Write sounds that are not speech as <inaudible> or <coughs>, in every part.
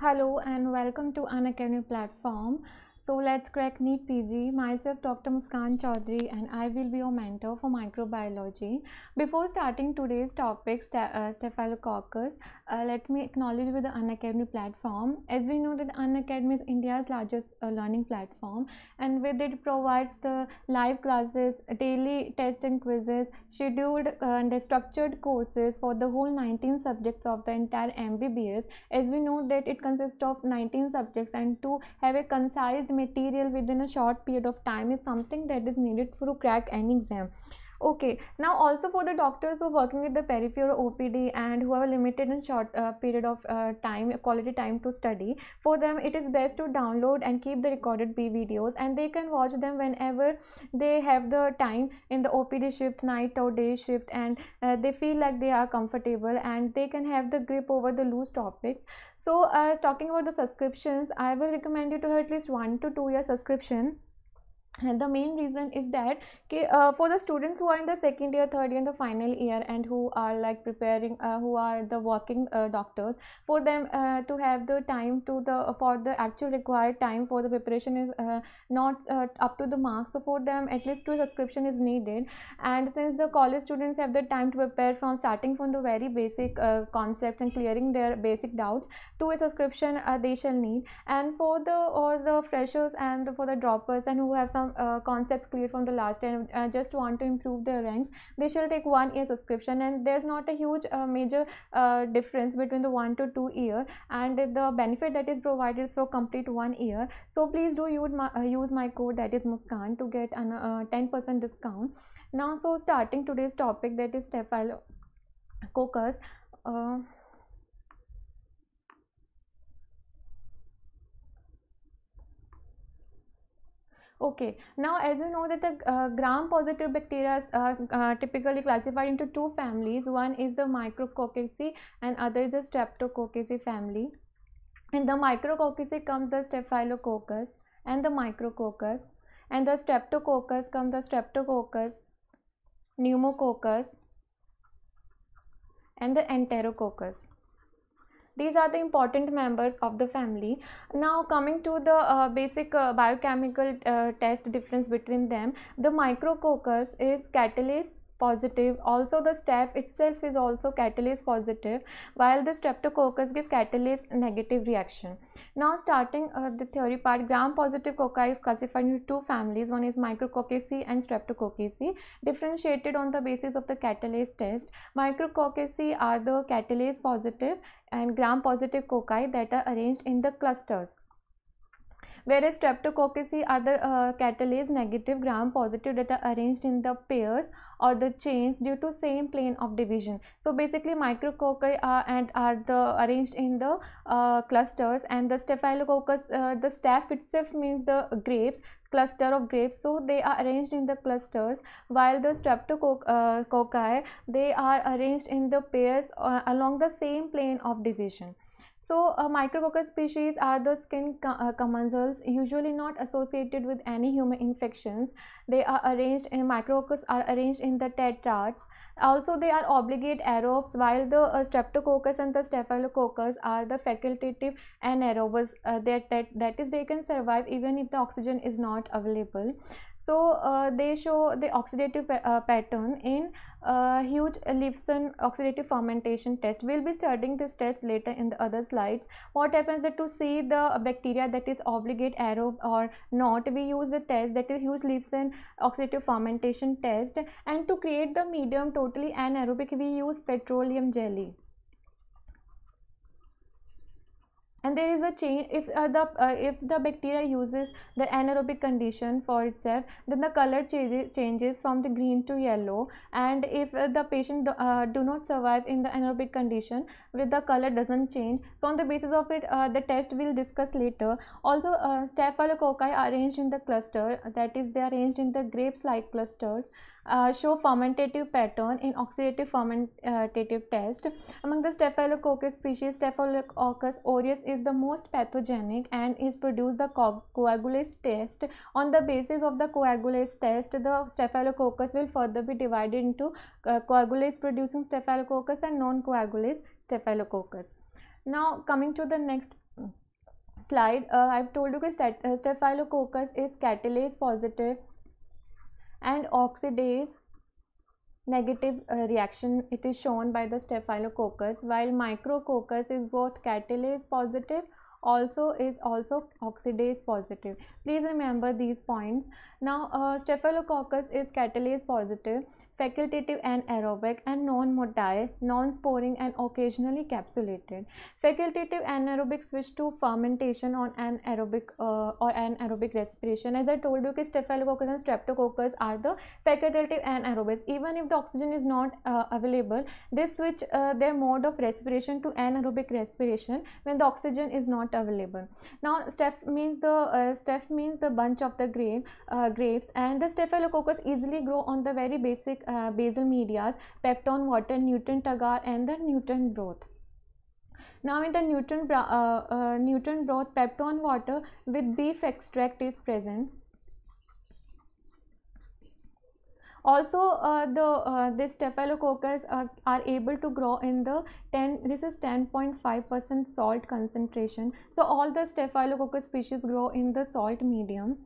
Hello and welcome to An platform. So let's crack NEET PG. Myself Dr. Muskan Chaudhary and I will be your mentor for microbiology. Before starting today's topic, uh, Staphylococcus, uh, let me acknowledge with the Unacademy platform. As we know that Unacademy is India's largest uh, learning platform and with it provides the live classes, daily tests and quizzes, scheduled uh, and structured courses for the whole 19 subjects of the entire MBBS. As we know that it consists of 19 subjects and to have a concise material within a short period of time is something that is needed for to crack any exam Okay, now also for the doctors who are working at the peripheral OPD and who have a limited and short uh, period of uh, time, quality time to study, for them it is best to download and keep the recorded B videos and they can watch them whenever they have the time in the OPD shift, night or day shift and uh, they feel like they are comfortable and they can have the grip over the loose topics. So, uh, talking about the subscriptions, I will recommend you to have at least one to two year subscription and the main reason is that uh, for the students who are in the second year third year and the final year and who are like preparing uh, who are the working uh, doctors for them uh, to have the time to the uh, for the actual required time for the preparation is uh, not up to the mark so for them at least two subscription is needed and since the college students have the time to prepare from starting from the very basic concept and clearing their basic doubts to a subscription they shall need and for the or the freshers and for the droppers and who have some uh, concepts clear from the last and uh, just want to improve their ranks they shall take one year subscription and there's not a huge uh, major uh, difference between the one to two year and the benefit that is provided is for complete one year so please do use my, uh, use my code that is muskan to get an 10% uh, discount now so starting today's topic that is step file cocus uh, Okay, now as you know that the uh, gram-positive bacteria are uh, uh, typically classified into two families. One is the micrococci, and other is the streptococci family. In the micrococci comes the staphylococcus and the micrococcus and the streptococcus comes the streptococcus, pneumococcus and the enterococcus these are the important members of the family now coming to the uh, basic uh, biochemical uh, test difference between them the micrococcus is catalase positive also the staph itself is also catalase positive while the streptococcus give catalase negative reaction now starting uh, the theory part gram positive cocci is classified into two families one is micrococcaceae and streptococcaceae differentiated on the basis of the catalase test micrococcaceae are the catalase positive and gram positive cocci that are arranged in the clusters whereas streptococci are the uh, catalase negative gram positive that are arranged in the pairs or the chains due to same plane of division. So basically micrococci are uh, and are the arranged in the uh, clusters and the staphylococcus uh, the staph itself means the grapes cluster of grapes so they are arranged in the clusters while the streptococci uh, they are arranged in the pairs uh, along the same plane of division so uh, micrococcus species are the skin uh, commensals usually not associated with any human infections. They are arranged in micrococcus are arranged in the tetrads also, they are obligate aerobes while the uh, streptococcus and the staphylococcus are the facultative anaerobes uh, that, that, that is they can survive even if the oxygen is not available. So, uh, they show the oxidative pa uh, pattern in uh, huge Lipson oxidative fermentation test. We will be studying this test later in the other slides. What happens that to see the bacteria that is obligate aerobe or not, we use the test that is huge Lipson oxidative fermentation test and to create the medium to totally anaerobic we use petroleum jelly and there is a change if uh, the uh, if the bacteria uses the anaerobic condition for itself then the color changes changes from the green to yellow and if uh, the patient uh, do not survive in the anaerobic condition with the color doesn't change so on the basis of it uh, the test will discuss later also uh, staphylococci arranged in the cluster that is they are arranged in the grapes like clusters uh, show fermentative pattern in oxidative fermentative test. Among the Staphylococcus species, Staphylococcus aureus is the most pathogenic and is produced the co coagulase test. On the basis of the coagulase test, the Staphylococcus will further be divided into uh, coagulase producing Staphylococcus and non-coagulase Staphylococcus. Now coming to the next slide, uh, I've told you that Staphylococcus is catalase positive and oxidase negative uh, reaction it is shown by the staphylococcus while micrococcus is both catalase positive also is also oxidase positive please remember these points now uh, staphylococcus is catalase positive facultative and aerobic and non-motile, non-sporing and occasionally capsulated. Facultative anaerobic switch to fermentation on anaerobic uh, or anaerobic respiration. As I told you, staphylococcus and streptococcus are the facultative anaerobics. Even if the oxygen is not uh, available, they switch uh, their mode of respiration to anaerobic respiration when the oxygen is not available. Now, step means the uh, staph means the bunch of the uh, grapes, and the staphylococcus easily grow on the very basic uh, basal medias, peptone water, Newton agar and the Newton broth. Now in the Newton, uh, uh, broth, peptone water with beef extract is present. also uh, the uh, the staphylococcus uh, are able to grow in the 10 this is 10.5 percent salt concentration so all the staphylococcus species grow in the salt medium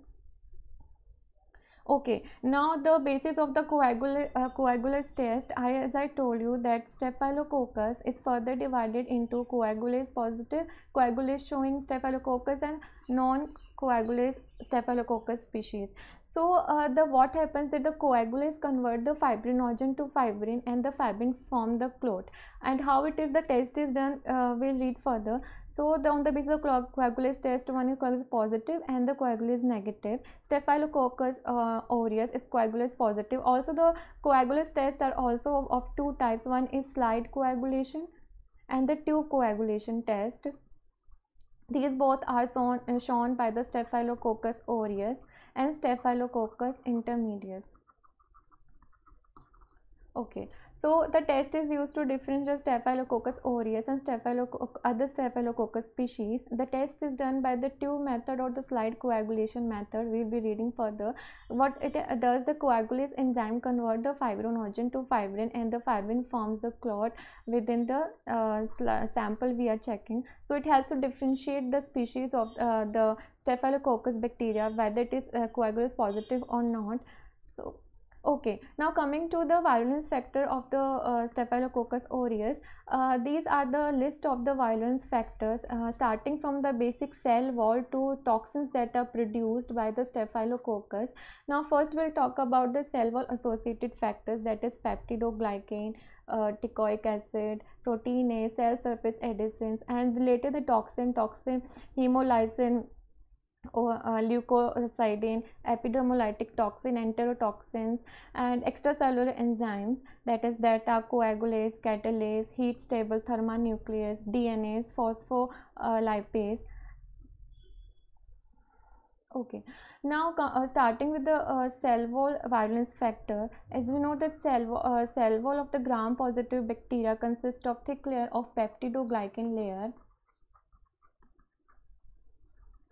okay now the basis of the uh, coagulase test I, as i told you that staphylococcus is further divided into coagulase positive coagulase showing staphylococcus and non coagulase staphylococcus species. So uh, the what happens that the coagulase convert the fibrinogen to fibrin and the fibrin form the clot and how it is the test is done uh, we'll read further. So the, on the basis of coagulase test one is coagulase positive and the coagulase negative. Staphylococcus uh, aureus is coagulase positive. Also the coagulase tests are also of, of two types one is slide coagulation and the tube coagulation test these both are shown, uh, shown by the Staphylococcus aureus and Staphylococcus intermedius. Okay, so the test is used to differentiate Staphylococcus aureus and Staphylococcus, other Staphylococcus species. The test is done by the tube method or the slide coagulation method. We'll be reading further. What it uh, does, the coagulase enzyme convert the fibrinogen to fibrin and the fibrin forms the clot within the uh, sample we are checking. So it helps to differentiate the species of uh, the Staphylococcus bacteria whether it is uh, coagulase positive or not. So Okay, now coming to the virulence factor of the uh, Staphylococcus aureus, uh, these are the list of the virulence factors uh, starting from the basic cell wall to toxins that are produced by the Staphylococcus. Now first we'll talk about the cell wall associated factors that is peptidoglycan, uh, acid, protein A, cell surface adhesins and later the toxin, toxin hemolysin or uh, leukocytin, epidermolytic toxin, enterotoxins and extracellular enzymes that is that are coagulase, catalase, heat stable thermonuclease, DNase, phospholipase. Okay, now uh, starting with the uh, cell wall virulence factor, as we know that cell, uh, cell wall of the gram positive bacteria consists of thick layer of peptidoglycan layer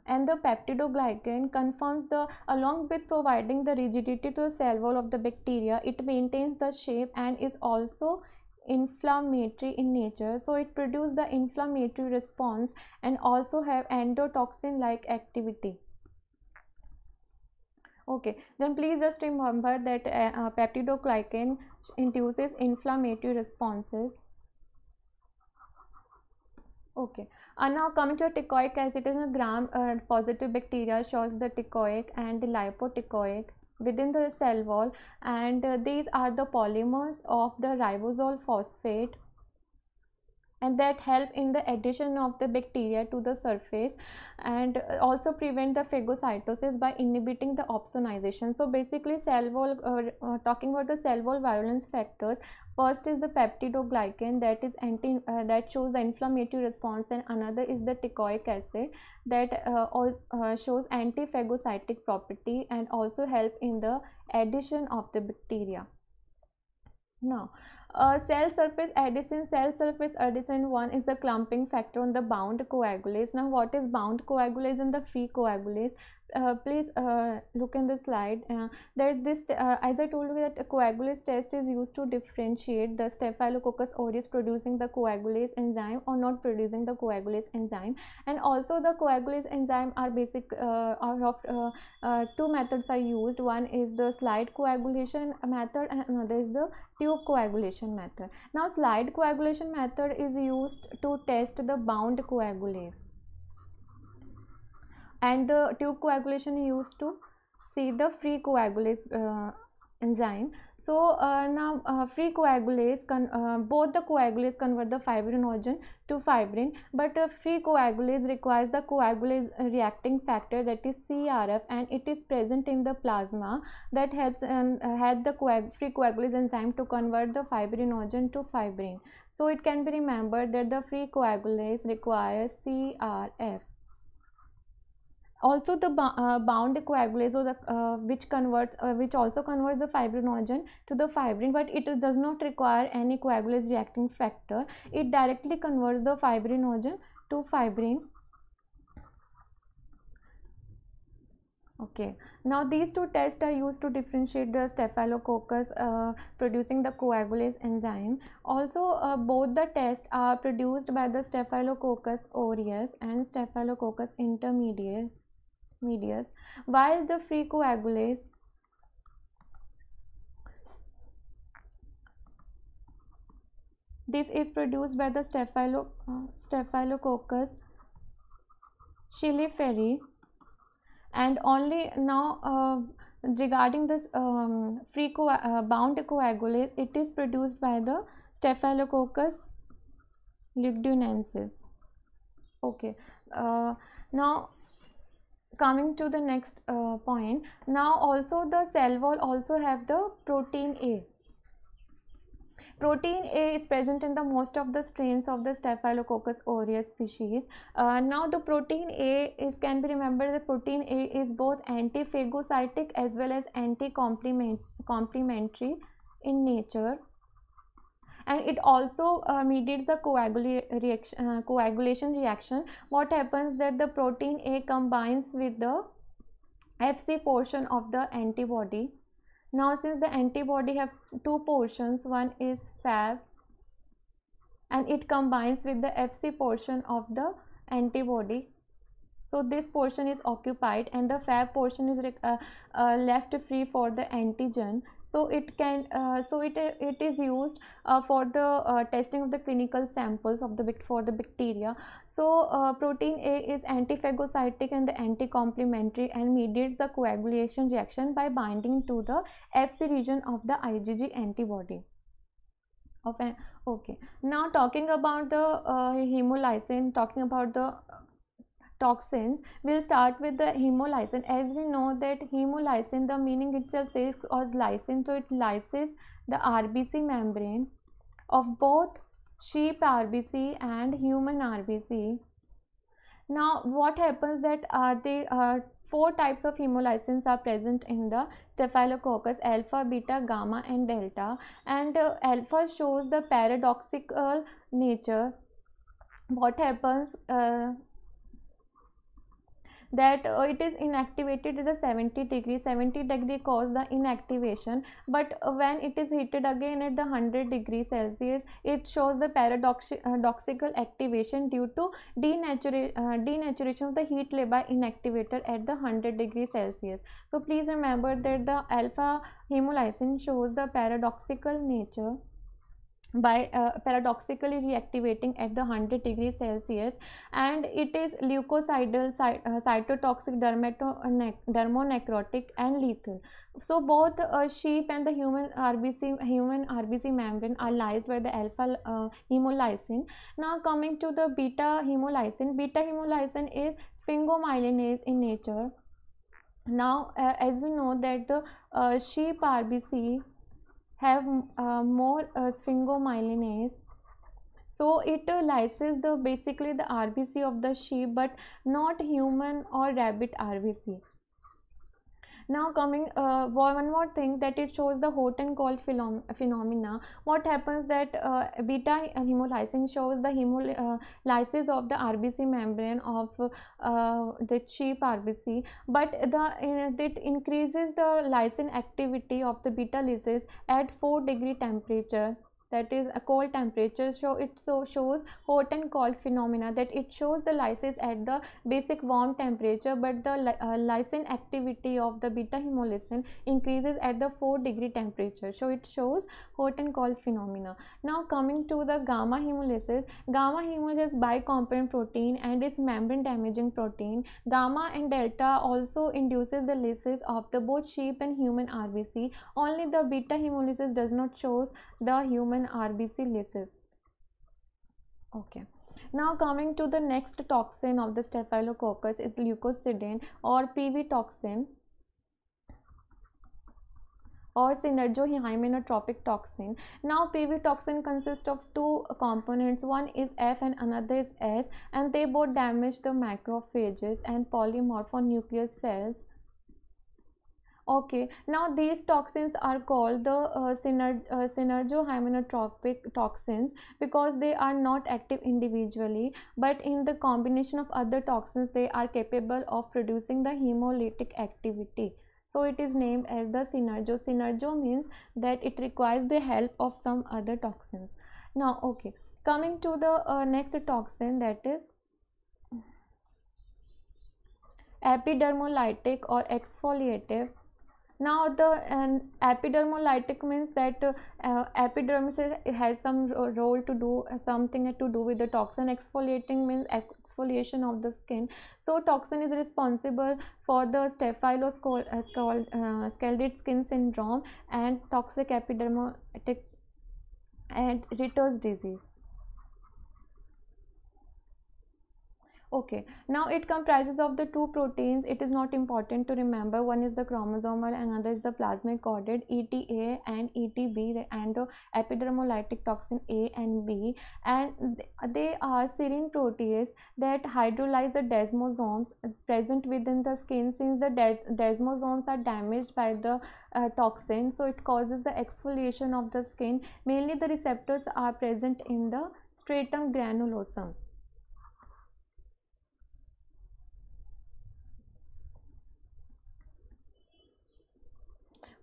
and the peptidoglycan confirms the along with providing the rigidity to the cell wall of the bacteria it maintains the shape and is also inflammatory in nature so it produces the inflammatory response and also have endotoxin like activity okay then please just remember that uh, uh, peptidoglycan induces inflammatory responses okay and uh, now coming to ticoic acid, it is a gram uh, positive bacteria shows the ticoic and the lipotichoic within the cell wall and uh, these are the polymers of the ribosol phosphate and that help in the addition of the bacteria to the surface and also prevent the phagocytosis by inhibiting the opsonization. So basically cell wall uh, uh, talking about the cell wall virulence factors first is the peptidoglycan that is anti uh, that shows the inflammatory response and another is the tecoic acid that uh, also, uh, shows anti-phagocytic property and also help in the addition of the bacteria. Now uh, cell surface adhesion cell surface adhesion one is the clumping factor on the bound coagulase now what is bound coagulase and the free coagulase uh, please uh, look in the slide uh, that this uh, as I told you that a coagulase test is used to differentiate the Staphylococcus aureus producing the coagulase enzyme or not producing the coagulase enzyme and also the coagulase enzyme are basic uh, or uh, two methods are used one is the slide coagulation method and another is the tube coagulation method. Now slide coagulation method is used to test the bound coagulase and the tube coagulation used to see the free coagulase uh, enzyme. So uh, now uh, free coagulase, uh, both the coagulase convert the fibrinogen to fibrin but uh, free coagulase requires the coagulase reacting factor that is CRF and it is present in the plasma that helps and um, help the coag free coagulase enzyme to convert the fibrinogen to fibrin. So it can be remembered that the free coagulase requires CRF also the uh, bound coagulase or the, uh, which converts uh, which also converts the fibrinogen to the fibrin but it does not require any coagulase reacting factor it directly converts the fibrinogen to fibrin okay now these two tests are used to differentiate the staphylococcus uh, producing the coagulase enzyme also uh, both the tests are produced by the staphylococcus aureus and staphylococcus intermediate Medias, while the free coagulase this is produced by the Staphylo uh, staphylococcus chiliferi and only now uh, regarding this um, free co uh, bound coagulase it is produced by the staphylococcus lugdunensis okay uh, now coming to the next uh, point now also the cell wall also have the protein a protein a is present in the most of the strains of the staphylococcus aureus species uh, now the protein a is can be remembered the protein a is both anti-phagocytic as well as anti-complementary in nature and it also uh, mediates the coagula reaction, uh, coagulation reaction. What happens that the protein A combines with the FC portion of the antibody. Now since the antibody have two portions, one is Fab and it combines with the FC portion of the antibody so this portion is occupied and the fab portion is uh, uh, left free for the antigen so it can uh, so it it is used uh, for the uh, testing of the clinical samples of the for the bacteria so uh, protein a is antiphagocytic and the anti-complementary and mediates the coagulation reaction by binding to the fc region of the igg antibody okay now talking about the hemolysin talking about the toxins we'll start with the hemolysin as we know that hemolysin the meaning itself says cause lysin so it lyses the rbc membrane of both sheep rbc and human rbc now what happens that uh, they uh, four types of hemolysins are present in the staphylococcus alpha beta gamma and delta and uh, alpha shows the paradoxical nature what happens uh, that uh, it is inactivated at the 70 degree 70 degree cause the inactivation but uh, when it is heated again at the 100 degree celsius it shows the paradoxical uh, activation due to denatura uh, denaturation of the heat layer by inactivator at the 100 degree celsius so please remember that the alpha hemolysin shows the paradoxical nature by uh, paradoxically reactivating at the 100 degrees Celsius and it is leukocidal, cy uh, cytotoxic, uh, dermonecrotic and lethal. So both uh, sheep and the human RBC human RBC membrane are lysed by the alpha uh, hemolysin. Now coming to the beta hemolysin, beta hemolysin is sphingomyelinase in nature. Now uh, as we know that the uh, sheep RBC have uh, more uh, sphingomyelinase so it uh, lyses the basically the RBC of the sheep but not human or rabbit RBC now coming uh, one more thing that it shows the hot and cold phenomena. What happens that uh, beta hemolysin shows the hemolysis uh, of the RBC membrane of uh, the cheap RBC, but the uh, it increases the lysin activity of the beta lysis at 4 degree temperature that is a cold temperature so it so shows hot and cold phenomena that it shows the lysis at the basic warm temperature but the uh, lysin activity of the beta hemolysin increases at the 4 degree temperature so it shows hot and cold phenomena now coming to the gamma hemolysis gamma hemolysis bicomponent protein and is membrane damaging protein gamma and delta also induces the lysis of the both sheep and human rbc only the beta hemolysis does not shows the human and RBC lysis. Okay. Now coming to the next toxin of the Staphylococcus is leukocidin or PV toxin or synergohymenotropic toxin. Now PV toxin consists of two components, one is F and another is S and they both damage the macrophages and polymorph on nuclear cells Okay, now these toxins are called the uh, synerg uh, synergohymenotropic toxins because they are not active individually but in the combination of other toxins they are capable of producing the hemolytic activity. So it is named as the synergo. Synergo means that it requires the help of some other toxins. Now okay, coming to the uh, next toxin that is epidermolytic or exfoliative now the epidermolytic means that uh, epidermis has some role to do uh, something to do with the toxin exfoliating means exfoliation of the skin. So toxin is responsible for the scalded uh, uh, skin syndrome and toxic epidermolytic and Ritter's disease. okay now it comprises of the two proteins it is not important to remember one is the chromosomal another is the plasmic corded eta and etb and the epidermolytic toxin a and b and they are serine protease that hydrolyze the desmosomes present within the skin since the desmosomes are damaged by the uh, toxin so it causes the exfoliation of the skin mainly the receptors are present in the stratum granulosum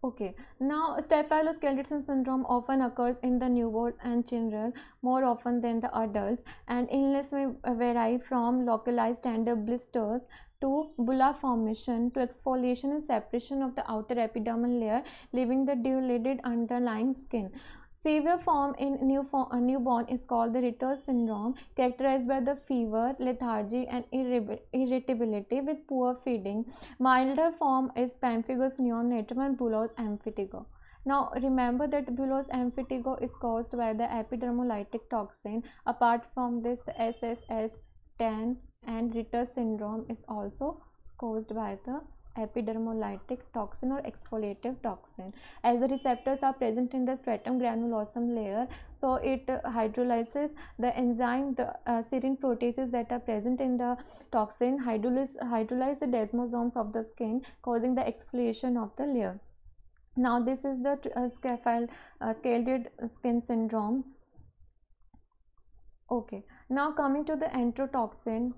Okay, now Staphyloskeleton syndrome often occurs in the newborns and children more often than the adults and illness may vary from localized tender blisters to bulla formation to exfoliation and separation of the outer epidermal layer leaving the dilated underlying skin. Severe form in new form, newborn is called the Ritter syndrome, characterized by the fever, lethargy, and irritability with poor feeding. Milder form is pemphigus neonatum and bullous amphitygo. Now remember that bullous amphitygo is caused by the epidermolytic toxin. Apart from this, the SSS10 and Ritter syndrome is also caused by the epidermolytic toxin or exfoliative toxin as the receptors are present in the stratum granulosum layer so it uh, hydrolyzes the enzyme the uh, serine proteases that are present in the toxin hydrolyze, hydrolyze the desmosomes of the skin causing the exfoliation of the layer now this is the uh, scaffold uh, scalded skin syndrome okay now coming to the enterotoxin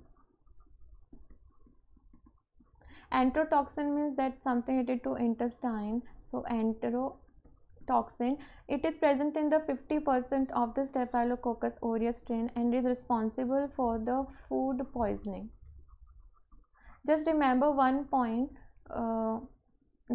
enterotoxin means that something related to intestine so enterotoxin it is present in the 50% of the staphylococcus aureus strain and is responsible for the food poisoning just remember one point uh,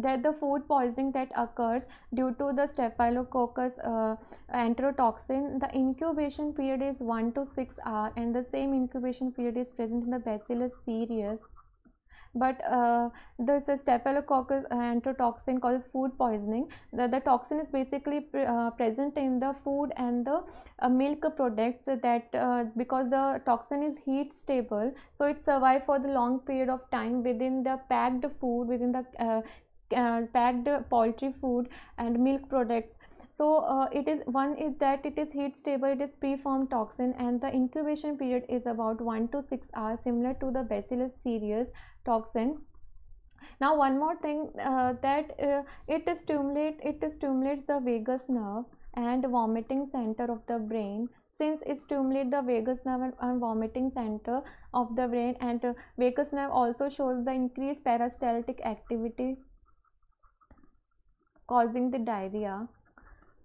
that the food poisoning that occurs due to the staphylococcus uh, enterotoxin the incubation period is 1 to 6 hour and the same incubation period is present in the bacillus cereus but uh, this staphylococcus enterotoxin causes food poisoning the, the toxin is basically pre uh, present in the food and the uh, milk products that uh, because the toxin is heat stable so it survives for the long period of time within the packed food within the uh, uh, packed poultry food and milk products so uh, it is one is that it is heat stable, it is preformed toxin and the incubation period is about 1 to 6 hours similar to the Bacillus cereus toxin now one more thing uh, that uh, it stimulate it stimulates the vagus nerve and vomiting center of the brain since it stimulates the vagus nerve and, vomiting center of the brain and uh, vagus nerve also shows the increased peristaltic activity causing the diarrhea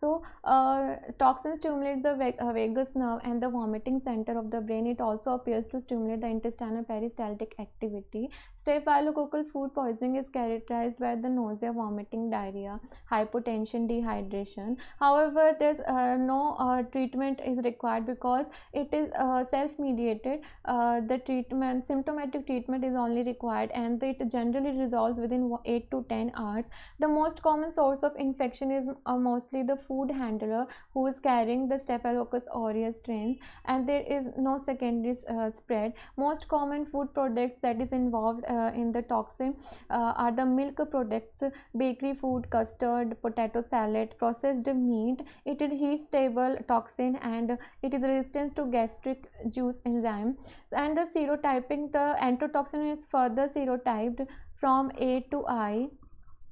so uh, toxin stimulates the uh, vagus nerve and the vomiting center of the brain. It also appears to stimulate the intestinal peristaltic activity. Staphylococcal food poisoning is characterized by the nausea, vomiting, diarrhea, hypotension, dehydration. However, there's uh, no uh, treatment is required because it is uh, self-mediated. Uh, the treatment, symptomatic treatment is only required and it generally resolves within 8 to 10 hours. The most common source of infection is mostly the food food handler who is carrying the Staphylococcus aureus strains and there is no secondary uh, spread. Most common food products that is involved uh, in the toxin uh, are the milk products, bakery food, custard, potato salad, processed meat. It is heat stable toxin and it is resistant to gastric juice enzyme. And the serotyping, the enterotoxin is further serotyped from A to I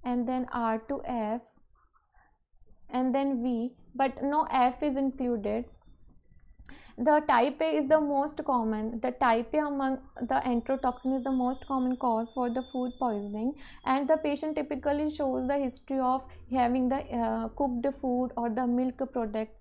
and then R to F and then V but no F is included. The type A is the most common. The type A among the enterotoxin is the most common cause for the food poisoning and the patient typically shows the history of having the uh, cooked food or the milk products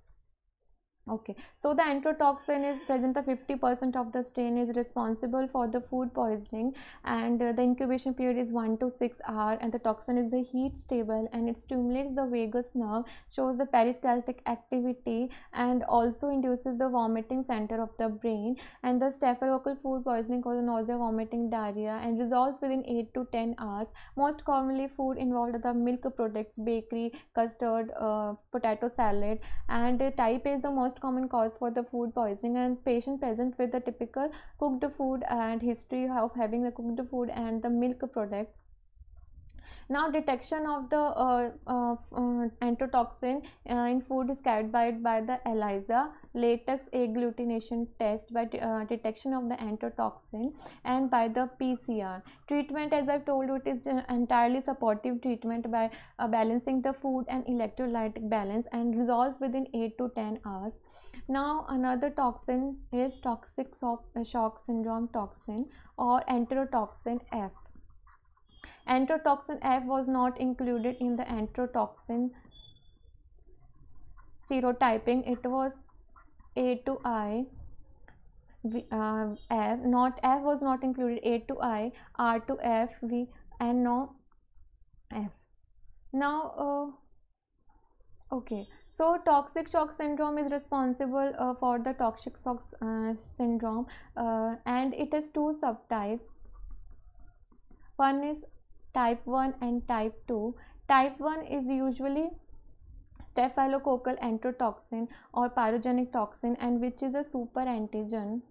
Okay, so the enterotoxin is present the 50% of the strain is responsible for the food poisoning and uh, the incubation period is 1 to 6 hour and the toxin is the heat stable and it stimulates the vagus nerve, shows the peristaltic activity and also induces the vomiting center of the brain and the staphylococcal food poisoning causes nausea, vomiting, diarrhea and resolves within 8 to 10 hours. Most commonly food involved are the milk products, bakery, custard, uh, potato salad and uh, type is the most common cause for the food poisoning and patient present with the typical cooked food and history of having the cooked food and the milk products now detection of the uh, uh, uh, entotoxin in food is carried by, by the ELISA latex agglutination test by detection of the entotoxin and by the PCR. Treatment as I've told you it is entirely supportive treatment by balancing the food and electrolytic balance and resolves within 8 to 10 hours. Now another toxin is toxic shock syndrome toxin or enterotoxin F. Enterotoxin F was not included in the enterotoxin serotyping. It was A to I. Uh, F not F was not included A to I R to F V and no F now uh, okay so toxic shock syndrome is responsible uh, for the toxic shock uh, syndrome uh, and it has two subtypes one is type 1 and type 2 type 1 is usually staphylococcal enterotoxin or pyrogenic toxin and which is a super antigen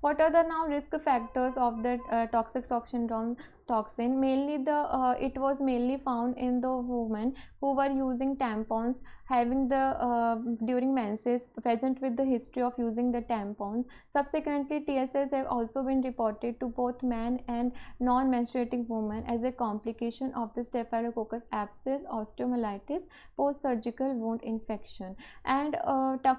what are the now risk factors of the uh, toxic shock syndrome toxin mainly the uh, it was mainly found in the women who were using tampons having the uh, during menses present with the history of using the tampons subsequently tss have also been reported to both men and non-menstruating women as a complication of the staphylococcus abscess osteomyelitis post-surgical wound infection and uh,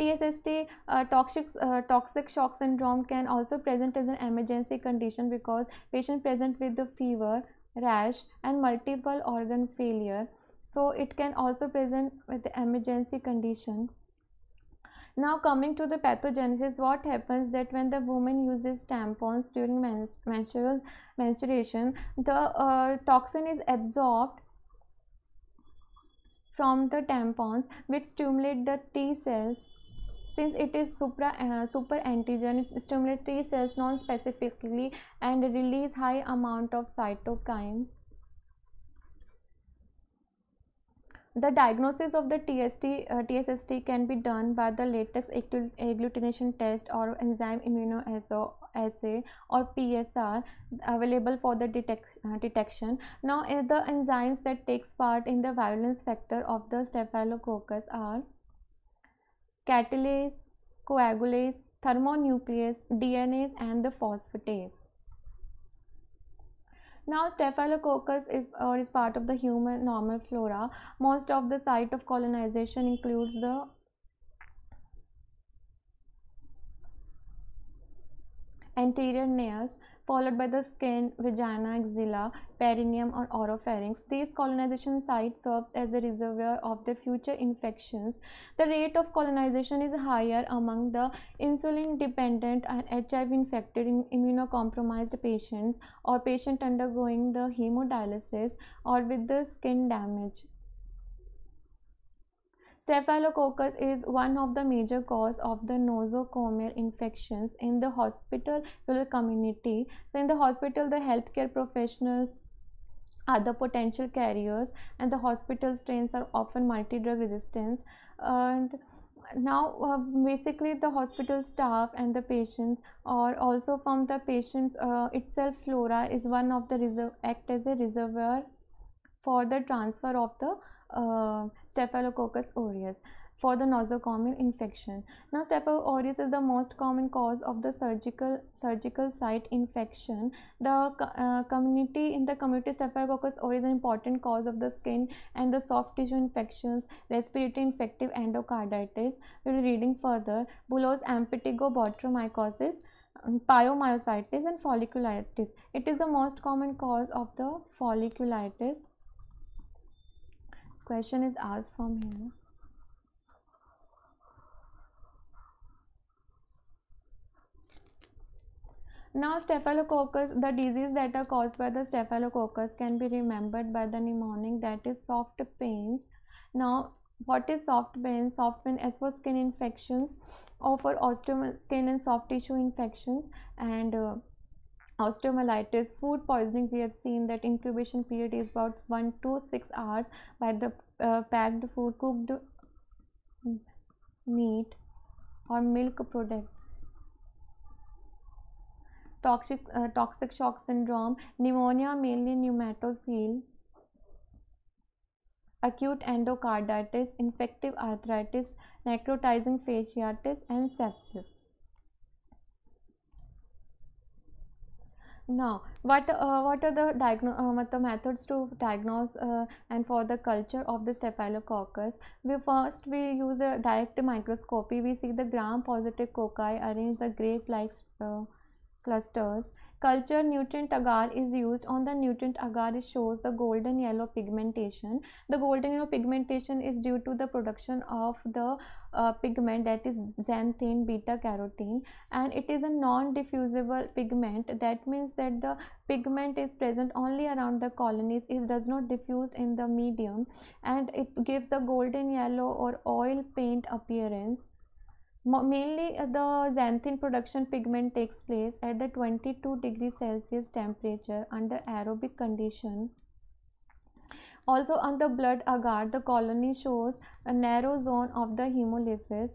tssd uh, uh, toxic uh, toxic shock syndrome can also present as an emergency condition because patient present present with the fever, rash and multiple organ failure. So it can also present with the emergency condition. Now coming to the pathogenesis, what happens that when the woman uses tampons during menstrual menstruation, the uh, toxin is absorbed from the tampons which stimulate the T cells since it is supra uh, super antigen it stimulates T cells non-specifically and release high amount of cytokines the diagnosis of the TST, uh, TSST can be done by the latex agglutination test or enzyme immunoassay or PSR available for the detect, uh, detection. Now, uh, the enzymes that takes part in the virulence factor of the staphylococcus are catalase, coagulase, thermonuclease, DNase and the phosphatase. Now Staphylococcus is or uh, is part of the human normal flora. Most of the site of colonization includes the anterior nares followed by the skin, vagina, axilla, perineum or oropharynx. These colonization sites serves as a reservoir of the future infections. The rate of colonization is higher among the insulin dependent and HIV infected immunocompromised patients or patient undergoing the hemodialysis or with the skin damage. Staphylococcus is one of the major cause of the nosocomial infections in the hospital, so the community. So in the hospital, the healthcare professionals are the potential carriers and the hospital strains are often multi-drug resistance and now uh, basically the hospital staff and the patients or also from the patients uh, itself flora is one of the reserve act as a reservoir for the transfer of the uh, Staphylococcus aureus for the nosocomial infection. Now, Staphylococcus aureus is the most common cause of the surgical surgical site infection. The uh, community in the community Staphylococcus aureus is an important cause of the skin and the soft tissue infections, respiratory infective endocarditis. We will be reading further. Bulos ampatigo um, pyomyositis and folliculitis. It is the most common cause of the folliculitis question is asked from here Now staphylococcus, the disease that are caused by the staphylococcus can be remembered by the mnemonic that is soft pains. Now what is soft pains? Soft pain as for skin infections or for osteum skin and soft tissue infections and uh, osteomyelitis, food poisoning, we have seen that incubation period is about 1 to 6 hours by the uh, packed food, cooked meat or milk products. Toxic, uh, toxic shock syndrome, pneumonia, mainly pneumatocele, acute endocarditis, infective arthritis, necrotizing fasciitis and sepsis. Now, what uh, what are the, uh, the methods to diagnose uh, and for the culture of the Staphylococcus? We first we use a direct microscopy. We see the gram-positive cocci arrange the grape like uh, clusters culture nutrient agar is used on the nutrient agar it shows the golden yellow pigmentation the golden yellow pigmentation is due to the production of the uh, pigment that is xanthine beta carotene and it is a non-diffusible pigment that means that the pigment is present only around the colonies it does not diffuse in the medium and it gives the golden yellow or oil paint appearance Mainly uh, the xanthin production pigment takes place at the 22 degree Celsius temperature under aerobic condition. Also on the blood agar the colony shows a narrow zone of the hemolysis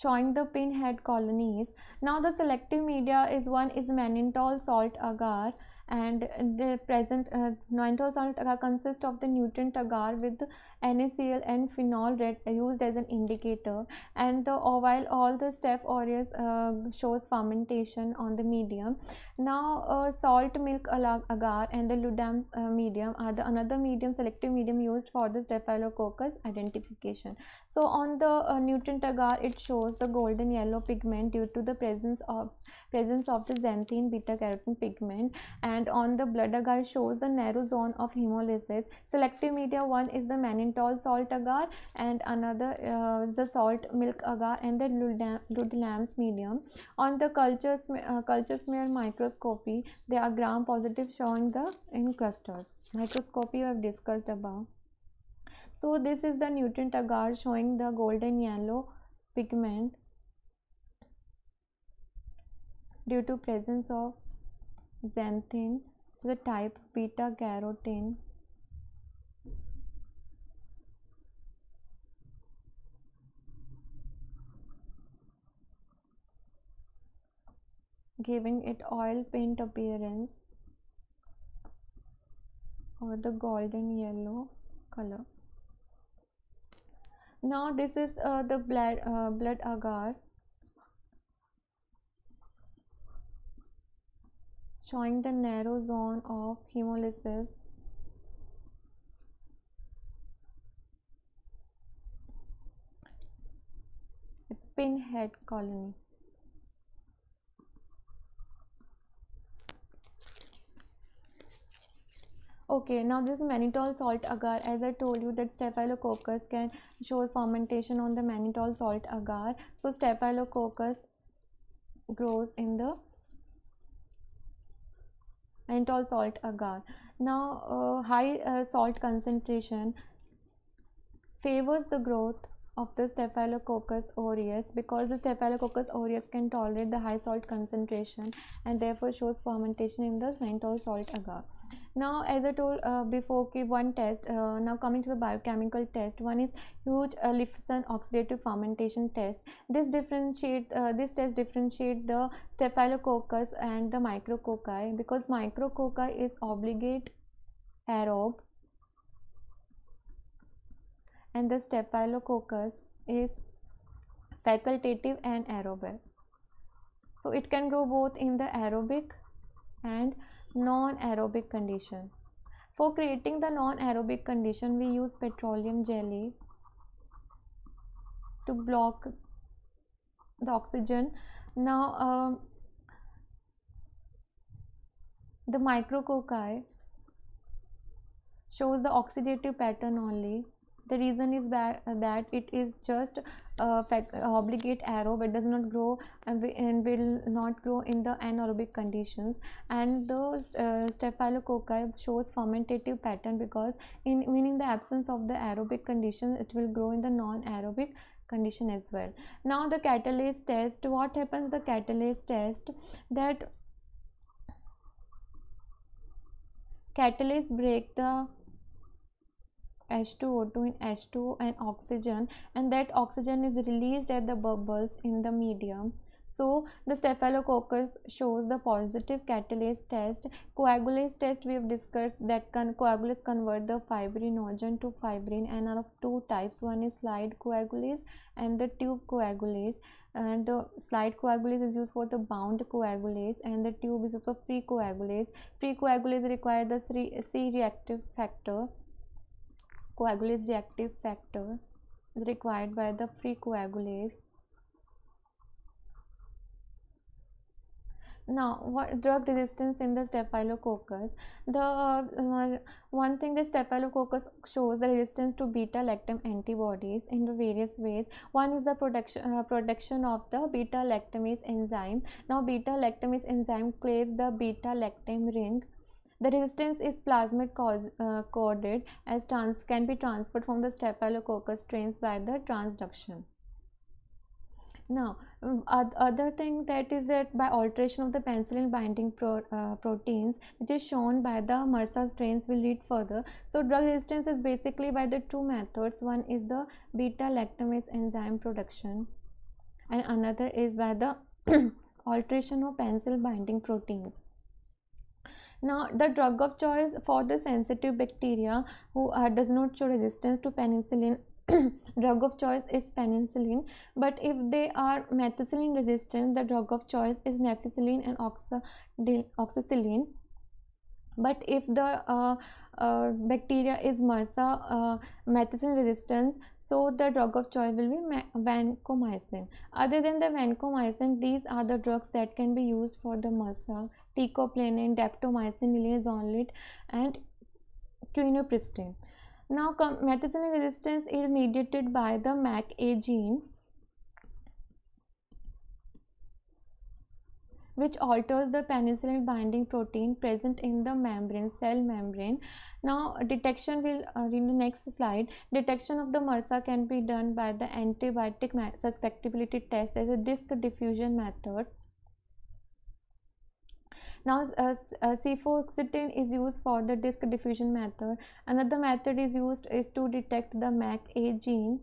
showing the pinhead colonies. Now the selective media is one is mannitol salt agar and the present uh, mannitol salt agar consists of the nutrient agar with NaCl and phenol red uh, used as an indicator and the uh, while all the step aureus uh, shows fermentation on the medium now uh, salt milk agar and the ludams uh, medium are the another medium selective medium used for the staphylococcus identification so on the uh, nutrient agar it shows the golden yellow pigment due to the presence of presence of the xanthine beta carotene pigment and on the blood agar shows the narrow zone of hemolysis selective media one is the menin menthol salt agar and another uh, the salt milk agar and the lutelam's medium on the cultures uh, culture smear microscopy they are gram positive showing the in clusters microscopy we have discussed above so this is the nutrient agar showing the golden yellow pigment due to presence of so the type beta carotene giving it oil paint appearance or the golden yellow color now this is uh, the blood uh, blood agar showing the narrow zone of hemolysis pinhead colony Okay, now this mannitol salt agar, as I told you that Staphylococcus can show fermentation on the mannitol salt agar. So Staphylococcus grows in the mannitol salt agar. Now uh, high uh, salt concentration favors the growth of the Staphylococcus aureus because the Staphylococcus aureus can tolerate the high salt concentration and therefore shows fermentation in the mannitol salt agar now as i told uh, before okay one test uh, now coming to the biochemical test one is huge uh, oxidative fermentation test this differentiate uh, this test differentiate the staphylococcus and the micrococci because micrococci is obligate aerobe and the staphylococcus is facultative and aerobic so it can grow both in the aerobic and non-aerobic condition for creating the non-aerobic condition we use petroleum jelly to block the oxygen now um, the micrococi shows the oxidative pattern only the reason is that it is just a obligate arrow but does not grow and, will not grow in the anaerobic conditions and the uh, staphylococci shows fermentative pattern because in meaning the absence of the aerobic conditions it will grow in the non-aerobic condition as well now the catalase test what happens the catalase test that catalase break the H2O2 in H2O and oxygen and that oxygen is released at the bubbles in the medium. So the staphylococcus shows the positive catalase test. Coagulase test we have discussed that can coagulase convert the fibrinogen to fibrin and are of two types. One is slide coagulase and the tube coagulase and the slide coagulase is used for the bound coagulase and the tube is also free coagulase. Free coagulase require the C reactive factor coagulase reactive factor is required by the free coagulase now what drug resistance in the staphylococcus the uh, one thing the staphylococcus shows the resistance to beta lactam antibodies in the various ways one is the production uh, production of the beta lactamase enzyme now beta lactamase enzyme cleaves the beta lactam ring the resistance is plasmid uh, coded as trans can be transferred from the staphylococcus strains by the transduction. Now, um, other thing that is that by alteration of the penicillin binding pro, uh, proteins, which is shown by the MRSA strains, will lead further. So, drug resistance is basically by the two methods. One is the beta lactamase enzyme production, and another is by the <clears throat> alteration of penicillin binding proteins. Now, the drug of choice for the sensitive bacteria who uh, does not show resistance to penicillin <clears throat> drug of choice is penicillin but if they are methicillin resistant the drug of choice is methicillin and oxacillin but if the uh, uh, bacteria is MRSA uh, methicillin resistance so the drug of choice will be vancomycin other than the vancomycin these are the drugs that can be used for the MRSA ticoplanin, daptomycin, liaisonate and quinupristin. Now methicillin resistance is mediated by the MACA gene which alters the penicillin binding protein present in the membrane cell membrane now detection will uh, in the next slide detection of the MRSA can be done by the antibiotic susceptibility test as a disc diffusion method now uh, uh, cefoxitin is used for the disc diffusion method. Another method is used is to detect the MAC-A gene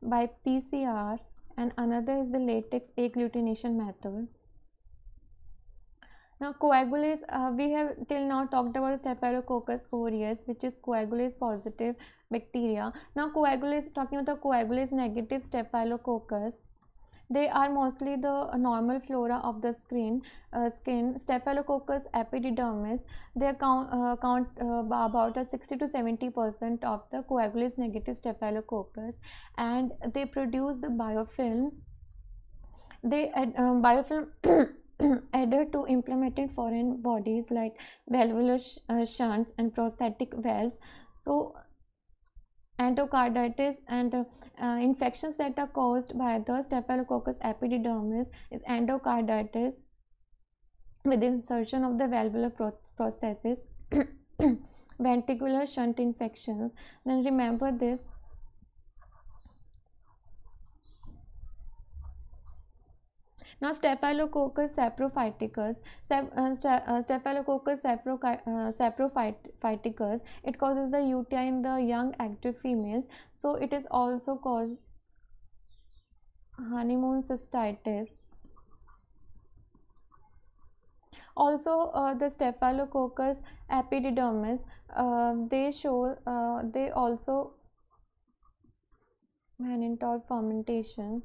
by PCR and another is the latex agglutination method. Now coagulase, uh, we have till now talked about Staphylococcus aureus which is coagulase positive bacteria. Now coagulase, talking about the coagulase negative Staphylococcus they are mostly the normal flora of the skin, uh, skin Staphylococcus epididymis. They account, uh, count uh, about 60 to 70 percent of the coagulase negative Staphylococcus and they produce the biofilm. They add, um, biofilm <coughs> added to implemented foreign bodies like valvular sh uh, shunts and prosthetic valves. So endocarditis and uh, infections that are caused by the staphylococcus epididymis is endocarditis with insertion of the valvular prosthesis <clears throat> ventricular shunt infections then remember this Now Staphylococcus saprophyticus, uh, uh, Staphylococcus uh, saprophyticus, it causes the UTI in the young active females. So it is also caused honeymoon cystitis. Also, uh, the Staphylococcus epididymis, uh, they show, uh, they also meningitol fermentation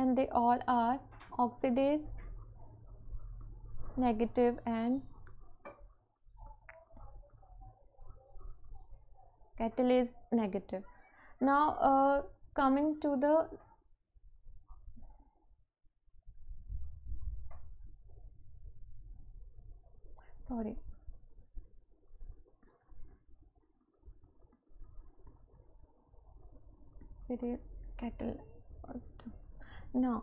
and they all are oxidase, negative and catalase negative. Now uh, coming to the sorry it is positive. No.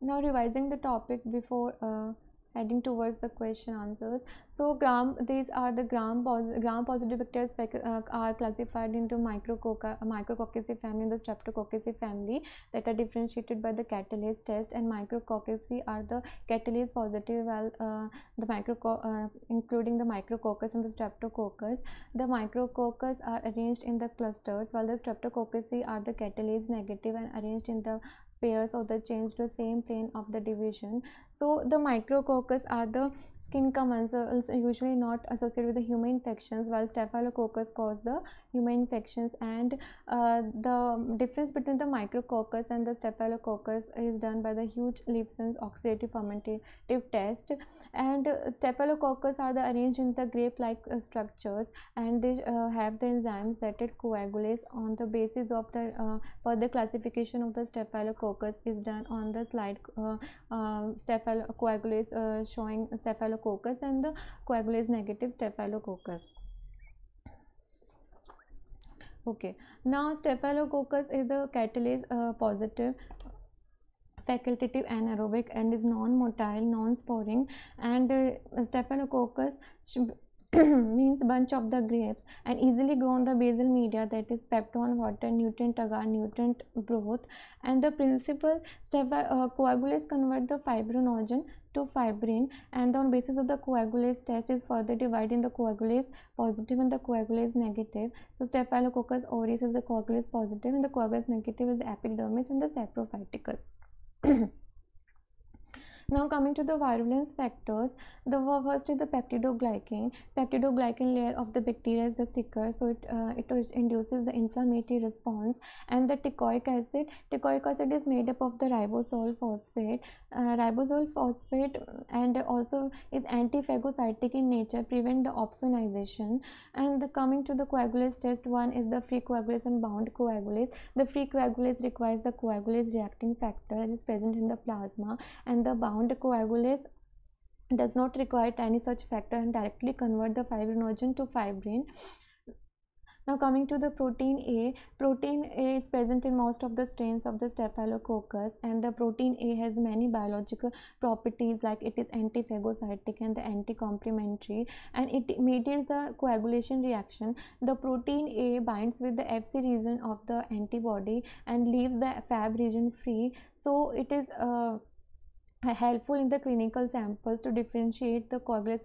Now revising the topic before uh, heading towards the question answers so gram these are the gram -pos gram positive bacteria uh, are classified into micrococci family and the streptococci family that are differentiated by the catalase test and micrococci are the catalase positive while uh, the micro uh, including the micrococcus and the streptococcus the micrococcus are arranged in the clusters while the streptococci are the catalase negative and arranged in the pairs of the chains to the same plane of the division. So the micrococcus are the Skin commensals are usually uh, not associated with the human infections while staphylococcus cause the human infections and uh, the difference between the micrococcus and the staphylococcus is done by the huge Lipson's oxidative fermentative test and uh, staphylococcus are the arranged in the grape like uh, structures and they uh, have the enzymes that it coagulates on the basis of the uh, further classification of the staphylococcus is done on the slide uh, staphylococcus showing staphylococcus staphylococcus and the coagulase negative staphylococcus okay now staphylococcus is the catalase uh, positive facultative anaerobic and is non-motile non-sporing and uh, staphylococcus <clears throat> means bunch of the grapes and easily grown the basal media that is peptone water nutrient agar nutrient broth and the principal step by uh, coagulase convert the fibrinogen to fibrin and on basis of the coagulase test is further divided in the coagulase positive and the coagulase negative. So Staphylococcus aureus is the coagulase positive and the coagulase negative is the epidermis and the saprophyticus. <clears throat> Now coming to the virulence factors, the first is the peptidoglycan. Peptidoglycan layer of the bacteria is the thicker, so it uh, it induces the inflammatory response. And the ticoic acid, tecoic acid is made up of the ribosol phosphate, uh, ribosol phosphate, uh, and also is antiphagocytic in nature, prevent the opsonization. And the, coming to the coagulase test, one is the free coagulase and bound coagulase. The free coagulase requires the coagulase reacting factor that is present in the plasma, and the bound coagulase does not require any such factor and directly convert the fibrinogen to fibrin now coming to the protein A, protein A is present in most of the strains of the staphylococcus and the protein A has many biological properties like it is anti-phagocytic and the anti-complementary and it mediates the coagulation reaction. The protein A binds with the Fc region of the antibody and leaves the Fab region free. So it is uh, helpful in the clinical samples to differentiate the coagulase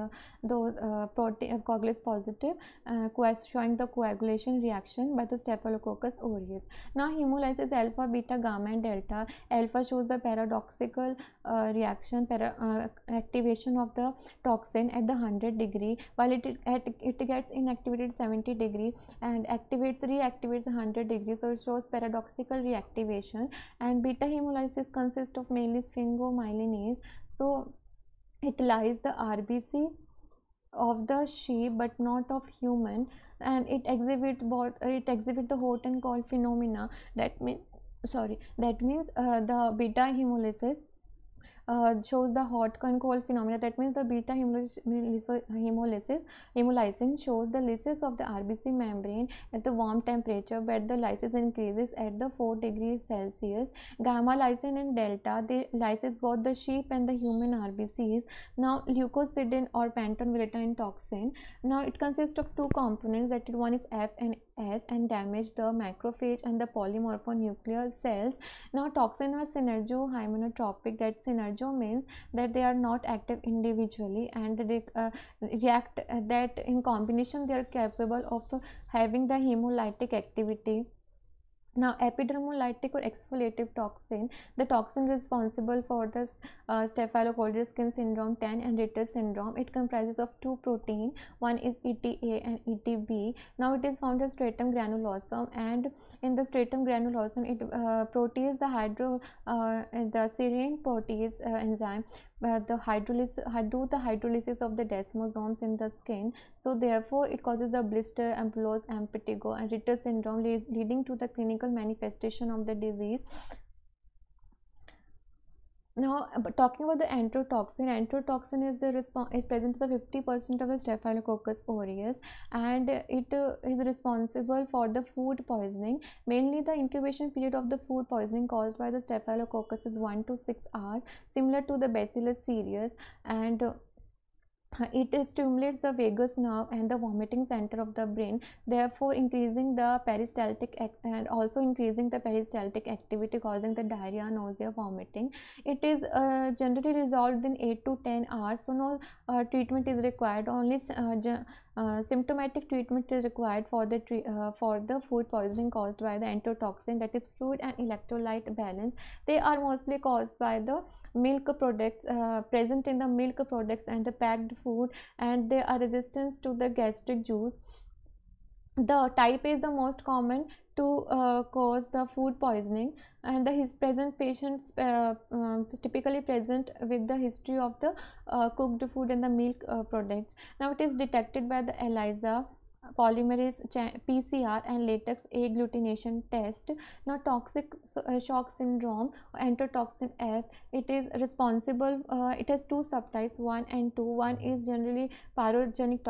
uh, those uh, protein uh, coagulase positive uh, showing the coagulation reaction by the staphylococcus aureus now hemolysis alpha beta gamma and delta alpha shows the paradoxical uh, reaction para, uh, activation of the toxin at the 100 degree while it it it gets inactivated 70 degree and activates reactivates 100 degree so it shows paradoxical reactivation and beta hemolysis consists of mainly sphincter sphingomyelinase so it lies the rbc of the sheep but not of human and it exhibit bot, it exhibit the Horton call phenomena that means sorry that means uh, the beta hemolysis uh, shows the hot and cold phenomena that means the beta hemolysis hemolysin shows the lysis of the RBC membrane at the warm temperature but the lysis increases at the 4 degrees Celsius gamma lysin and delta they lysis both the sheep and the human RBCs now leukocidin or pantone toxin now it consists of two components that one is F and S and damage the macrophage and the polymorphonuclear cells now toxin are synergohymenotropic that synergy means that they are not active individually and they uh, react uh, that in combination they are capable of having the hemolytic activity now, epidermolytic or exfoliative toxin, the toxin responsible for the uh, Staphylococcus skin syndrome 10 and Ritter syndrome, it comprises of two protein, one is ETA and ETB. Now, it is found in stratum granulosum and in the stratum granulosum, it uh, protease the hydro, uh, the serine protease uh, enzyme where uh, the hydrolysis do the hydrolysis of the desmosomes in the skin so therefore it causes a blister ampullose impetigo and ritter syndrome leading to the clinical manifestation of the disease now, uh, talking about the enterotoxin, enterotoxin is the response is present to the 50% of the Staphylococcus aureus, and uh, it uh, is responsible for the food poisoning. Mainly, the incubation period of the food poisoning caused by the Staphylococcus is one to six hours, similar to the Bacillus cereus, and uh, it stimulates the vagus nerve and the vomiting center of the brain therefore increasing the peristaltic and also increasing the peristaltic activity causing the diarrhea nausea vomiting it is uh, generally resolved in 8 to 10 hours so no uh, treatment is required only uh, uh, symptomatic treatment is required for the uh, for the food poisoning caused by the entotoxin that is fluid and electrolyte balance they are mostly caused by the milk products uh, present in the milk products and the packed food and they are resistance to the gastric juice the type is the most common to uh, cause the food poisoning and the his present patients uh, um, typically present with the history of the uh, cooked food and the milk uh, products. Now it is detected by the ELISA polymerase PCR and latex agglutination test. Now toxic uh, shock syndrome enterotoxin F it is responsible uh, it has two subtypes 1 and 2 one is generally pyrogenic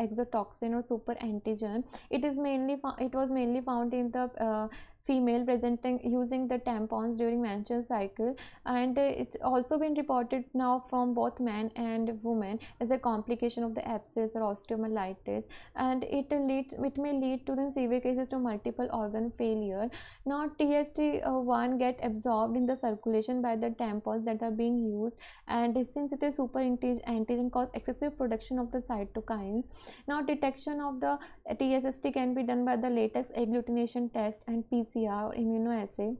exotoxin or super antigen it is mainly it was mainly found in the uh, female presenting using the tampons during menstrual cycle and uh, it's also been reported now from both men and women as a complication of the abscess or osteomyelitis and it lead it may lead to the severe cases to multiple organ failure now TST1 uh, get absorbed in the circulation by the tampons that are being used and since it is super antigen cause excessive production of the cytokines now detection of the TST can be done by the latex agglutination test and PC. CR immunoassay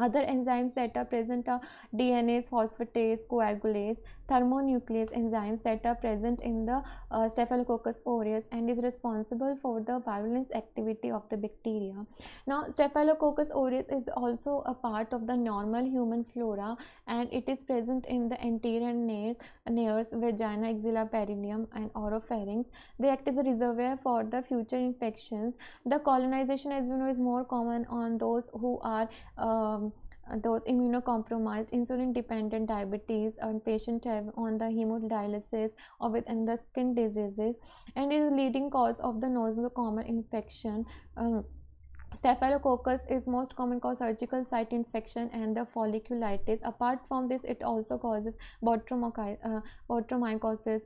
other enzymes that are present are DNAs, phosphatase, coagulase, thermonuclease enzymes that are present in the uh, Staphylococcus aureus and is responsible for the virulence activity of the bacteria. Now Staphylococcus aureus is also a part of the normal human flora and it is present in the anterior nails, nails vagina, axilla, perineum and oropharynx. They act as a reservoir for the future infections. The colonization as we know is more common on those who are um, uh, those immunocompromised, insulin dependent diabetes, and patient have on the hemodialysis or with the skin diseases, and is leading cause of the nosocomial infection. Um, Staphylococcus is most common cause surgical site infection and the folliculitis. Apart from this, it also causes uh, botromycosis,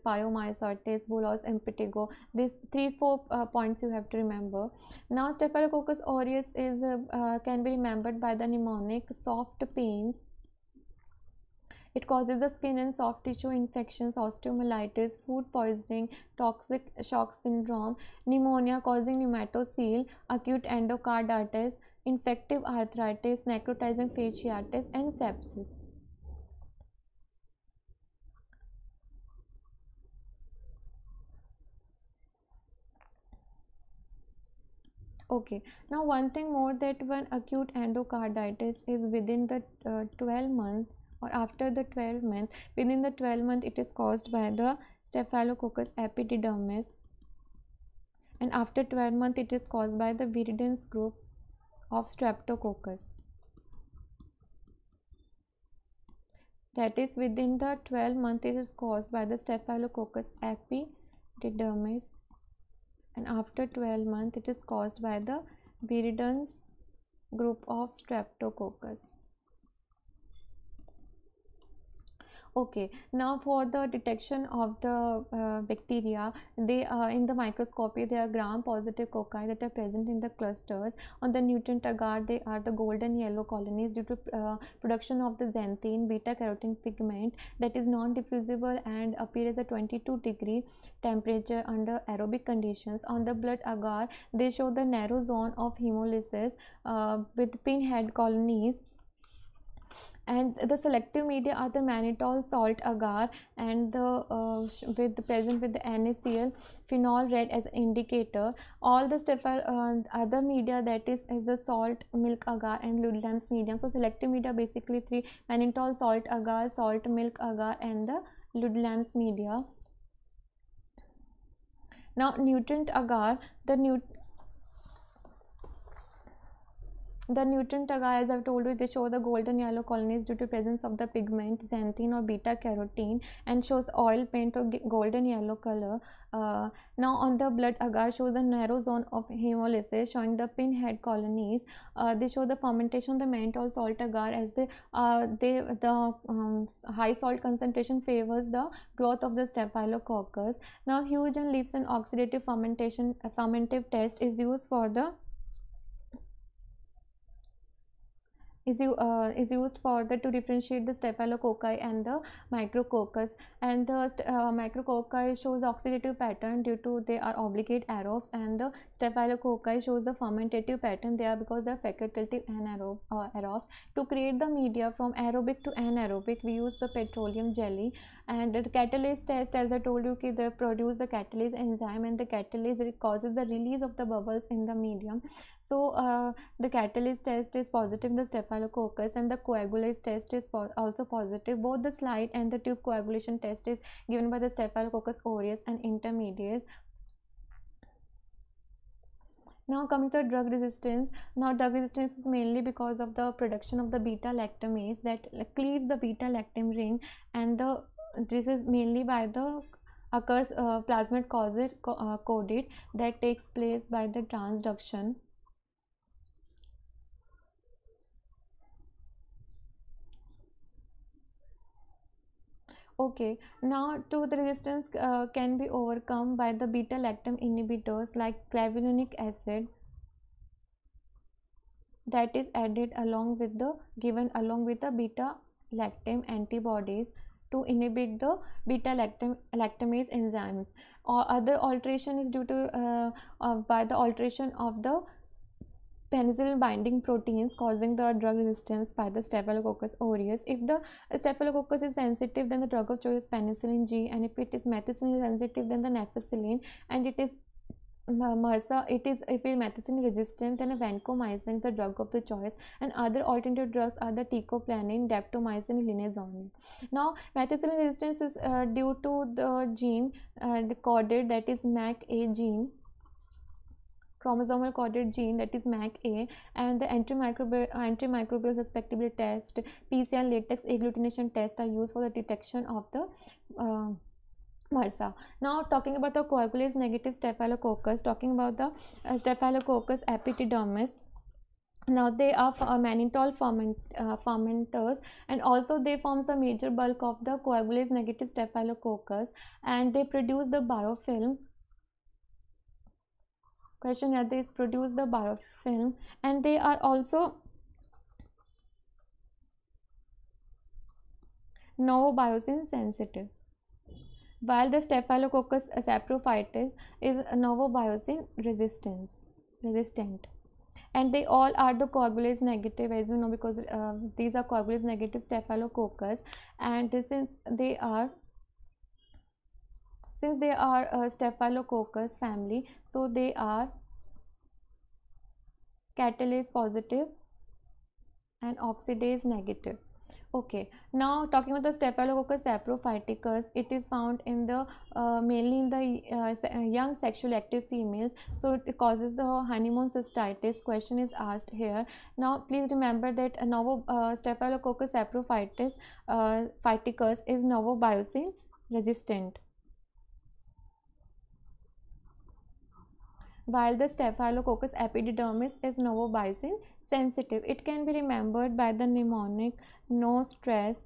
pyomyositis, bulos impetigo. These three, four uh, points you have to remember. Now, Staphylococcus aureus is uh, uh, can be remembered by the mnemonic soft pains it causes the skin and soft tissue infections, osteomyelitis, food poisoning, toxic shock syndrome, pneumonia causing pneumatocele, acute endocarditis, infective arthritis, necrotizing fasciitis and sepsis. okay now one thing more that when acute endocarditis is within the uh, 12 months or after the 12 month within the 12 month it is caused by the staphylococcus epididymis and after 12 month it is caused by the viridans group of streptococcus that is within the 12 month it is caused by the staphylococcus epididymis and after 12 month it is caused by the viridans group of streptococcus Okay, now for the detection of the uh, bacteria, they are uh, in the microscopy, they are gram-positive cocci that are present in the clusters. On the nutrient agar, they are the golden yellow colonies due to uh, production of the xanthine beta-carotene pigment that is non-diffusible and appears at 22 degree temperature under aerobic conditions. On the blood agar, they show the narrow zone of hemolysis uh, with pinhead colonies and the selective media are the mannitol salt agar and the uh, with the present with the NaCl phenol red as indicator all the stuff are, uh, other media that is as the salt milk agar and ludlam's medium so selective media basically three mannitol salt agar salt milk agar and the ludlam's media now nutrient agar the nut The Newton tagai, as I've told you, they show the golden yellow colonies due to presence of the pigment xanthine or beta carotene and shows oil paint or golden yellow color. Uh, now on the blood agar shows a narrow zone of hemolysis showing the pinhead colonies. Uh, they show the fermentation the menthol salt agar as the uh, they the um, high salt concentration favors the growth of the staphylococcus. Now huge and leaves an oxidative fermentation fermentative test is used for the is, uh, is used for the to differentiate the staphylococci and the micrococcus and the uh, micrococci shows oxidative pattern due to they are obligate aerobes and the staphylococci shows the fermentative pattern they are because they are facultative anaerob uh, aerobes to create the media from aerobic to anaerobic we use the petroleum jelly and the catalase test as I told you okay, they produce the catalase enzyme and the catalase causes the release of the bubbles in the medium so uh, the catalase test is positive the staphylococci Staphylococcus and the coagulase test is also positive. Both the slide and the tube coagulation test is given by the Staphylococcus aureus and intermediates. Now coming to drug resistance, now drug resistance is mainly because of the production of the beta lactamase that cleaves the beta lactam ring and the this is mainly by the occurs uh, plasmid co uh, coded that takes place by the transduction. Okay, now tooth resistance uh, can be overcome by the beta lactam inhibitors like clavulanic acid that is added along with the given along with the beta lactam antibodies to inhibit the beta lactam lactamase enzymes or other alteration is due to uh, uh, by the alteration of the penicillin binding proteins causing the drug resistance by the Staphylococcus aureus. If the Staphylococcus is sensitive, then the drug of choice is penicillin G, and if it is methicillin sensitive, then the nafcillin. and it is MRSA, it is if it is methicillin resistant, then vancomycin is the drug of the choice, and other alternative drugs are the ticoplanin, daptomycin, linezolid. Now, methicillin resistance is uh, due to the gene uh, coded that is MAC A gene chromosomal coded gene that is MACA and the antimicrobial, uh, antimicrobial susceptibility test, PCR latex agglutination test are used for the detection of the uh, MRSA. Now talking about the coagulase negative staphylococcus, talking about the uh, staphylococcus epididymis now they are uh, mannitol ferment, uh, fermenters and also they form the major bulk of the coagulase negative staphylococcus and they produce the biofilm Question: they produce the biofilm and they are also no biosin sensitive while the staphylococcus saprophytes is novobiosin resistance resistant and they all are the coagulase negative as we know because uh, these are coagulase negative staphylococcus and since they are since they are a staphylococcus family so they are catalase positive and oxidase negative okay now talking about the staphylococcus saprophyticus it is found in the uh, mainly in the uh, uh young sexually active females so it causes the honeymoon cystitis question is asked here now please remember that novo uh, staphylococcus saprophyticus uh, is novobiosin resistant while the Staphylococcus epididymis is novobisin sensitive. It can be remembered by the mnemonic no stress.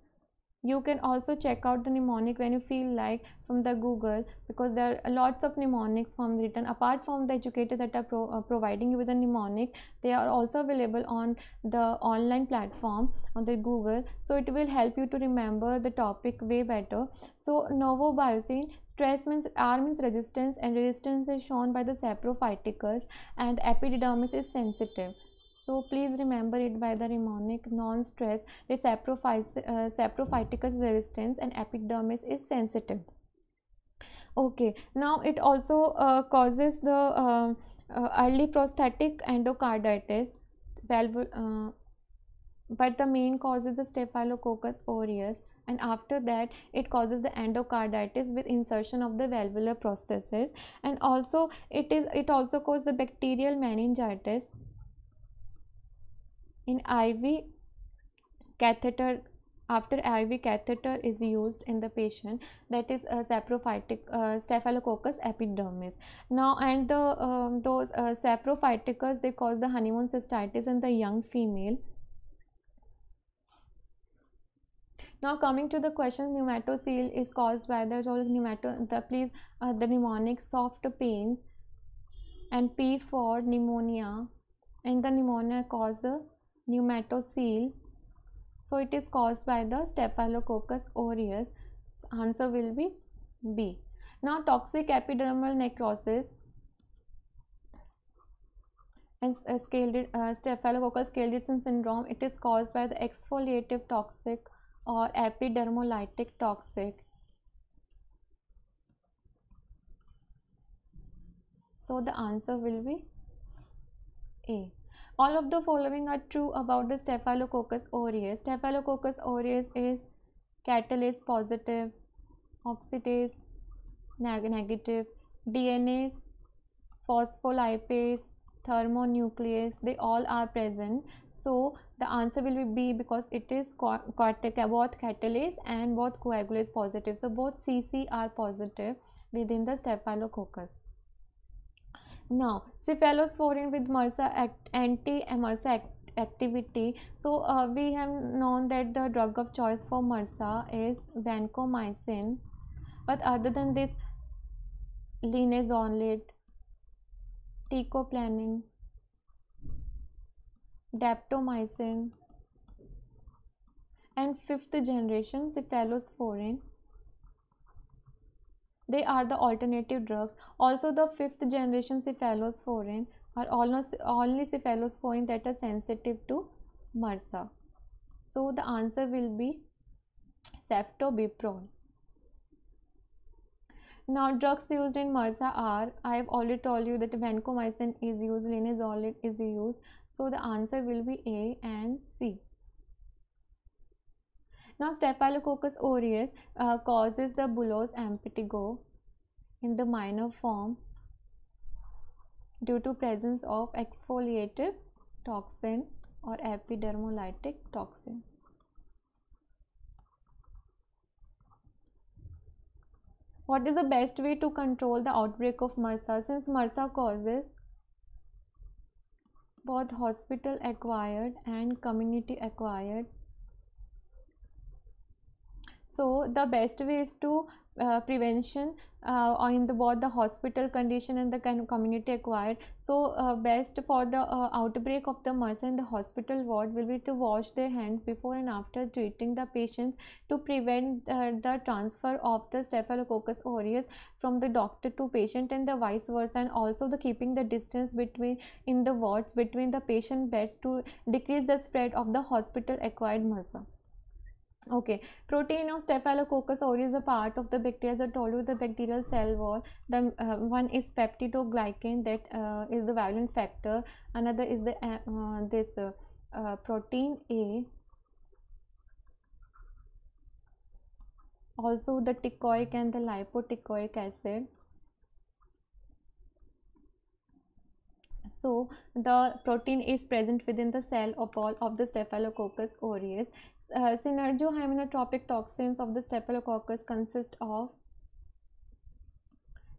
You can also check out the mnemonic when you feel like from the Google because there are lots of mnemonics from written apart from the educator that are pro, uh, providing you with a mnemonic. They are also available on the online platform on the Google. So it will help you to remember the topic way better. So Novobiocene Stress means R means resistance and resistance is shown by the saprophyticus and epidermis is sensitive. So please remember it by the mnemonic non-stress uh, saprophyticus resistance and epidermis is sensitive. Okay, now it also uh, causes the uh, uh early prosthetic endocarditis, valve, uh, but the main cause is the Staphylococcus aureus and after that it causes the endocarditis with insertion of the valvular prosthesis and also it is it also causes the bacterial meningitis in IV catheter after IV catheter is used in the patient that is a uh, saprophytic uh, staphylococcus epidermis now and the um, those uh, saprophyticus they cause the honeymoon cystitis in the young female Now coming to the question, pneumatocele is caused by the pneumato the please uh, the mnemonic soft pains and P for pneumonia and the pneumonia causes the pneumatocele. So it is caused by the Staphylococcus aureus. So answer will be B. Now toxic epidermal necrosis and uh, scalded, uh, Staphylococcus scalded syndrome. It is caused by the exfoliative toxic or epidermolytic toxic. So the answer will be A. All of the following are true about the Staphylococcus aureus. Staphylococcus aureus is catalase positive, oxidase negative, DNase, phospholipase, thermonuclease, they all are present. So the answer will be because it is both catalase and both coagulase positive. So, both CC are positive within the staphylococcus. Now, cephalosporin with MRSA act, anti-MRSA act, activity. So, uh, we have known that the drug of choice for MRSA is vancomycin. But other than this, linezolid, ticoplanin, daptomycin and fifth generation cephalosporin they are the alternative drugs also the fifth generation cephalosporin are almost only cephalosporin that are sensitive to MRSA so the answer will be ceftobiprole now, drugs used in MRSA are, I have already told you that vancomycin is used, linazolid is used, so the answer will be A and C. Now Staphylococcus aureus uh, causes the bullous impetigo in the minor form due to presence of exfoliative toxin or epidermolytic toxin. What is the best way to control the outbreak of MRSA? Since MRSA causes both hospital acquired and community acquired so the best way is to uh, prevention uh, in the both the hospital condition and the community acquired. So uh, best for the uh, outbreak of the MRSA in the hospital ward will be to wash their hands before and after treating the patients to prevent uh, the transfer of the Staphylococcus aureus from the doctor to patient and the vice versa and also the keeping the distance between in the wards between the patient beds to decrease the spread of the hospital acquired MRSA. Okay, protein of Staphylococcus aureus is a part of the bacteria. As I told you, the bacterial cell wall. The uh, one is peptidoglycan that uh, is the virulent factor. Another is the uh, uh this uh, uh, protein A. Also, the ticoic and the lipoticoic acid. So, the protein is present within the cell of all of the Staphylococcus aureus uh, synergohymenotropic toxins of the staphylococcus consist of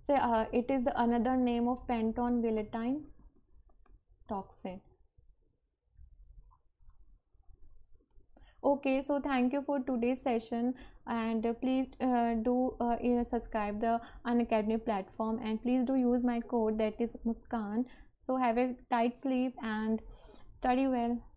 say uh, it is another name of penton pentonvillitine toxin okay so thank you for today's session and uh, please uh, do uh, subscribe the unacademy platform and please do use my code that is muskan so have a tight sleep and study well